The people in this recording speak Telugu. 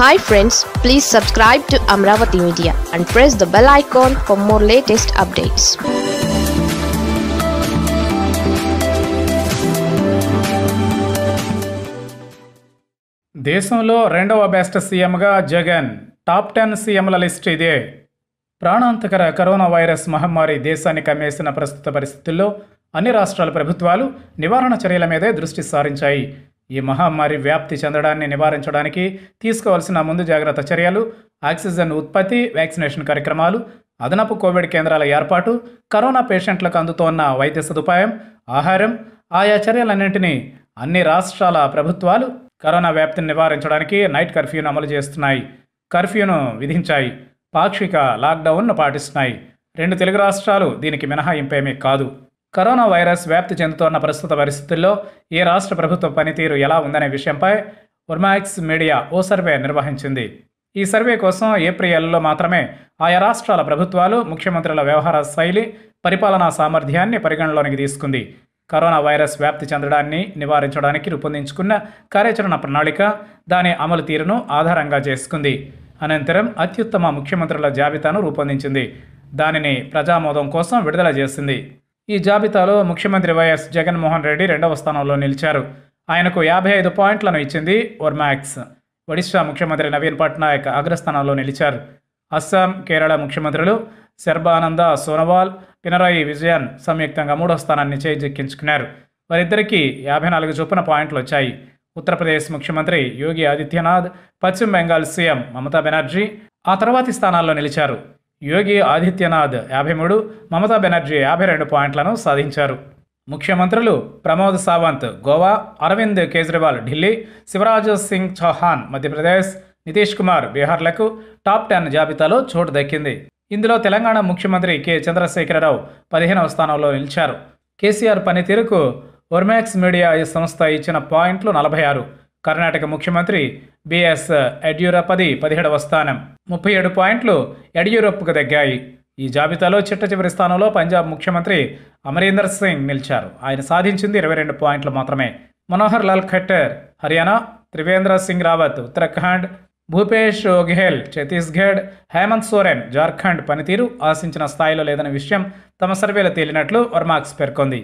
hi friends please subscribe to Amaravati media and press the bell icon for more latest updates దేశంలో రెండవ బెస్ట్ సీఎంగా జగన్ టాప్ టెన్ సీఎంల లిస్ట్ ఇదే ప్రాణాంతకర కరోనా వైరస్ మహమ్మారి దేశాన్ని కమ్మేసిన ప్రస్తుత పరిస్థితుల్లో అన్ని రాష్ట్రాల ప్రభుత్వాలు నివారణ చర్యల మీదే దృష్టి సారించాయి ఈ మహమ్మారి వ్యాప్తి చెందడాన్ని నివారించడానికి తీసుకోవాల్సిన ముందు జాగ్రత్త చర్యలు ఆక్సిజన్ ఉత్పత్తి వ్యాక్సినేషన్ కార్యక్రమాలు అదనపు కోవిడ్ కేంద్రాల ఏర్పాటు కరోనా పేషెంట్లకు అందుతోన్న వైద్య సదుపాయం ఆహారం ఆయా చర్యలన్నింటినీ అన్ని రాష్ట్రాల ప్రభుత్వాలు కరోనా వ్యాప్తిని నివారించడానికి నైట్ కర్ఫ్యూను అమలు చేస్తున్నాయి కర్ఫ్యూను విధించాయి పాక్షిక లాక్డౌన్ను పాటిస్తున్నాయి రెండు తెలుగు రాష్ట్రాలు దీనికి మినహాయింపేమీ కాదు కరోనా వైరస్ వ్యాప్తి చెందుతోన్న ప్రస్తుత పరిస్థితుల్లో ఏ రాష్ట్ర ప్రభుత్వ పనితీరు ఎలా ఉందనే విషయంపై ఉర్మాక్స్ మీడియా ఓ సర్వే నిర్వహించింది ఈ సర్వే కోసం ఏప్రిల్లో మాత్రమే ఆయా రాష్ట్రాల ప్రభుత్వాలు ముఖ్యమంత్రుల వ్యవహార శైలి పరిపాలనా సామర్థ్యాన్ని పరిగణలోనికి తీసుకుంది కరోనా వైరస్ వ్యాప్తి చెందడాన్ని నివారించడానికి రూపొందించుకున్న కార్యాచరణ ప్రణాళిక దాని అమలు తీరును ఆధారంగా చేసుకుంది అనంతరం అత్యుత్తమ ముఖ్యమంత్రుల జాబితాను రూపొందించింది దానిని ప్రజామోదం కోసం విడుదల చేసింది ఈ జాబితాలో ముఖ్యమంత్రి వైఎస్ జగన్మోహన్ రెడ్డి రెండవ స్థానంలో నిలిచారు ఆయనకు యాభై ఐదు పాయింట్లను ఇచ్చింది వర్మాక్స్ ఒడిశా ముఖ్యమంత్రి నవీన్ పట్నాయక్ అగ్రస్థానంలో నిలిచారు అస్సాం కేరళ ముఖ్యమంత్రులు శర్బానంద సోనోవాల్ పినరాయి విజయన్ సంయుక్తంగా మూడో స్థానాన్ని చేజిక్కించుకున్నారు వారిద్దరికీ యాభై నాలుగు చొప్పున పాయింట్లు వచ్చాయి ఉత్తరప్రదేశ్ ముఖ్యమంత్రి యోగి ఆదిత్యనాథ్ పశ్చిమ బెంగాల్ సీఎం మమతా బెనర్జీ ఆ తర్వాతి స్థానాల్లో నిలిచారు యోగి ఆదిత్యనాథ్ యాభై మూడు మమతా బెనర్జీ యాభై రెండు పాయింట్లను సాధించారు ముఖ్యమంత్రులు ప్రమోద్ సావంత్ గోవా అరవింద్ కేజ్రీవాల్ ఢిల్లీ శివరాజ్ సింగ్ చౌహాన్ మధ్యప్రదేశ్ నితీష్ కుమార్ బీహార్లకు టాప్ టెన్ జాబితాలో చోటు దక్కింది ఇందులో తెలంగాణ ముఖ్యమంత్రి కె చంద్రశేఖరరావు పదిహేనవ స్థానంలో నిలిచారు కేసీఆర్ పనితీరుకు ఒర్మాక్స్ మీడియా సంస్థ ఇచ్చిన పాయింట్లు నలభై ఆరు కర్ణాటక ముఖ్యమంత్రి బిఎస్ యడ్యూరప్పది పదిహేడవ స్థానం ముప్పై ఏడు పాయింట్లు యడ్యూరప్పకు తగ్గాయి ఈ జాబితాలో చిట్ట చివరి స్థానంలో పంజాబ్ ముఖ్యమంత్రి అమరీందర్ సింగ్ నిలిచారు ఆయన సాధించింది ఇరవై రెండు పాయింట్లు మాత్రమే మనోహర్ లాల్ ఖట్టర్ హర్యానా త్రివేంద్ర సింగ్ రావత్ ఉత్తరాఖండ్ భూపేష్ ఓఘేల్ ఛత్తీస్గఢ్ హేమంత్ సోరెన్ జార్ఖండ్ పనితీరు ఆశించిన స్థాయిలో లేదన్న విషయం తమ సర్వేలో తేలినట్లు వర్మాక్స్ పేర్కొంది